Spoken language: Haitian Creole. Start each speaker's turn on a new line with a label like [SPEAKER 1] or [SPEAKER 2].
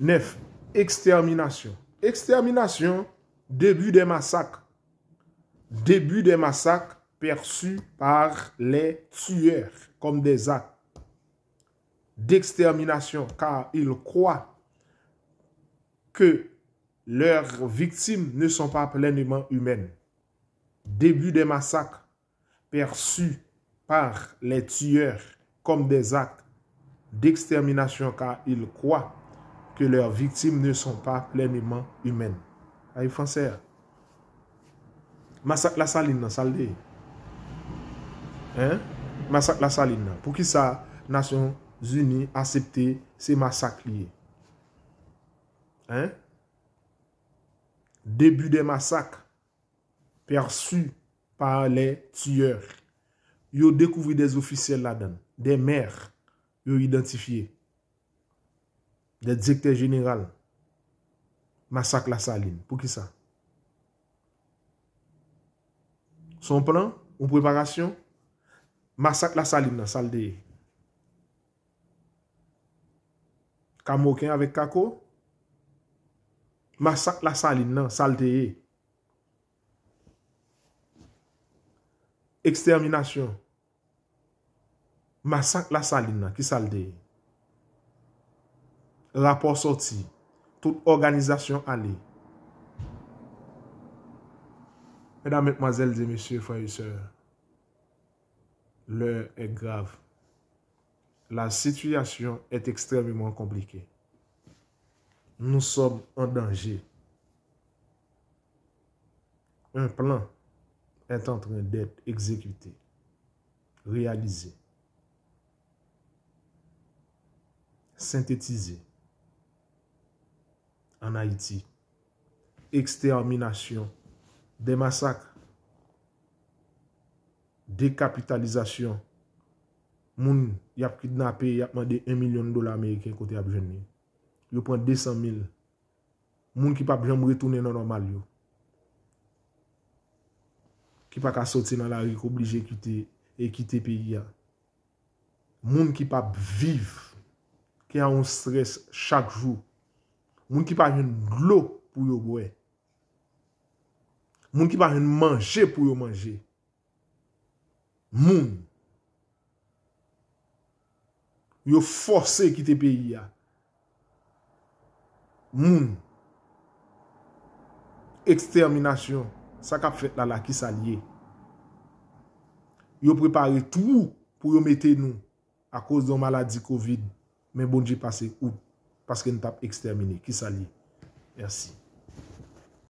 [SPEAKER 1] 9. Extermination. Extermination, début des massacres. Début des massacres perçus par les tueurs comme des actes d'extermination, car ils croient que leurs victimes ne sont pas pleinement humaines. Début des massacres perçus par les tueurs comme des actes d'extermination, car ils croient ke lèr viktim nè son pa plèmèman ah, imèn. A yon fransè a. Massak la salin nan salde. Massak la salin nan. Pou ki sa, Nasyon Zuni asepte se massak liye. Debut de massak perçu pa lè tiyèr. Yo dekouvri de zofisèl la dan. De mèr yo identifiye. De dikter jeneral. Masak la salin. Pou ki sa? Son pran? Ou preparasyon? Masak la salin nan saldeye. Kamokè avèk kako? Masak la salin nan saldeye. Eksterminasyon? Masak la salin nan saldeye. Rapport Toute organisation Toute Mesdames, Mesdemoiselles et Messieurs, Frères et Sœurs, l'heure est grave. La situation est extrêmement compliquée. Nous sommes en danger. Un plan est en train d'être exécuté, réalisé, synthétisé. An Haiti. Eksterminasyon. De masak. Dekapitalizasyon. Moun yap kidnapye yapman de 1 milyon dola Ameriken kote yap jenye. Yo pwant 200 mil. Moun ki pap jen mwetounen nan normal yo. Ki pa ka sote nan la rek oblije kite e kite piya. Moun ki pap viv. Ki a yon stres chak jou. Moun ki pa jen glop pou yo gwe. Moun ki pa jen manje pou yo manje. Moun. Yo force ki te peyi ya. Moun. Eksterminasyon. Sa ka pfet la laki salye. Yo prepare tou pou yo mette nou. A kouz don maladi kovid. Men bon di pase oup. Paske n tap ekstermine, ki sa li. Ersi.